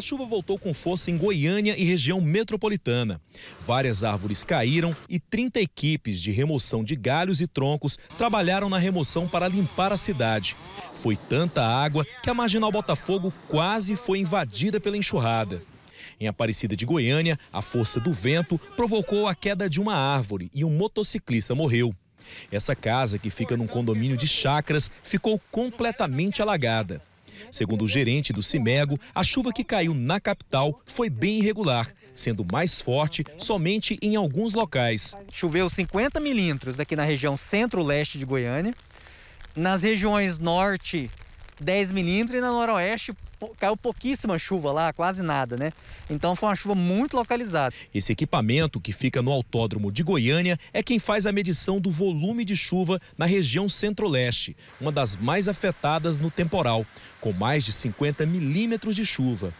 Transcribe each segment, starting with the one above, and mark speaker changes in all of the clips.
Speaker 1: a chuva voltou com força em Goiânia e região metropolitana. Várias árvores caíram e 30 equipes de remoção de galhos e troncos trabalharam na remoção para limpar a cidade. Foi tanta água que a marginal Botafogo quase foi invadida pela enxurrada. Em Aparecida de Goiânia, a força do vento provocou a queda de uma árvore e um motociclista morreu. Essa casa, que fica num condomínio de chacras, ficou completamente alagada. Segundo o gerente do Cimego, a chuva que caiu na capital foi bem irregular, sendo mais forte somente em alguns locais. Choveu 50 milímetros aqui na região centro-leste de Goiânia, nas
Speaker 2: regiões norte 10 milímetros e na noroeste caiu pouquíssima chuva lá,
Speaker 1: quase nada, né? Então foi uma chuva muito localizada. Esse equipamento que fica no autódromo de Goiânia é quem faz a medição do volume de chuva na região centro-leste, uma das mais afetadas no temporal, com mais de 50 milímetros de chuva.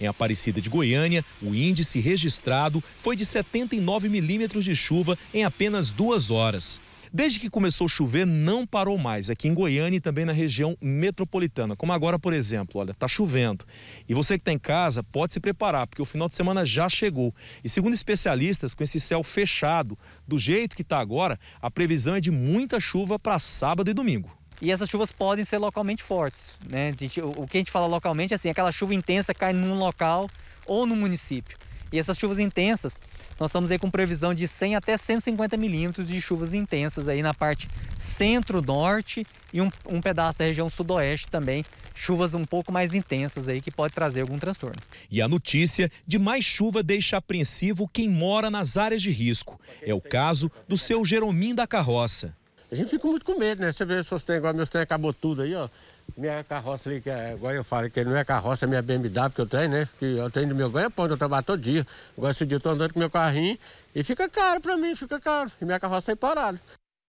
Speaker 1: Em Aparecida de Goiânia, o índice registrado foi de 79 milímetros de chuva em apenas duas horas. Desde que começou a chover, não parou mais, aqui em Goiânia e também na região metropolitana, como agora, por exemplo, olha, está chovendo. E você que está em casa pode se preparar, porque o final de semana já chegou. E segundo especialistas, com esse céu fechado, do jeito que está agora, a previsão é de muita chuva para sábado e domingo.
Speaker 2: E essas chuvas podem ser localmente fortes, né? Gente, o que a gente fala localmente é assim, aquela chuva intensa cai num local ou no município. E essas chuvas intensas, nós estamos aí com previsão de 100 até 150 milímetros de chuvas intensas aí na parte centro-norte e um, um pedaço da região sudoeste também, chuvas um pouco mais intensas aí que pode trazer algum transtorno.
Speaker 1: E a notícia de mais chuva deixa apreensivo quem mora nas áreas de risco. É o caso do seu Jeromim da Carroça.
Speaker 3: A gente fica muito com medo, né? Você vê seus trem agora, meus trens acabou tudo aí, ó. Minha carroça ali, que é, agora eu falo que não é carroça, é minha BMW que eu tenho, né? Que eu é tenho do meu ganha-pão, eu trabalho todo dia. Agora esse dia eu tô andando com meu carrinho e fica caro pra mim, fica caro. E minha carroça tá aí parada.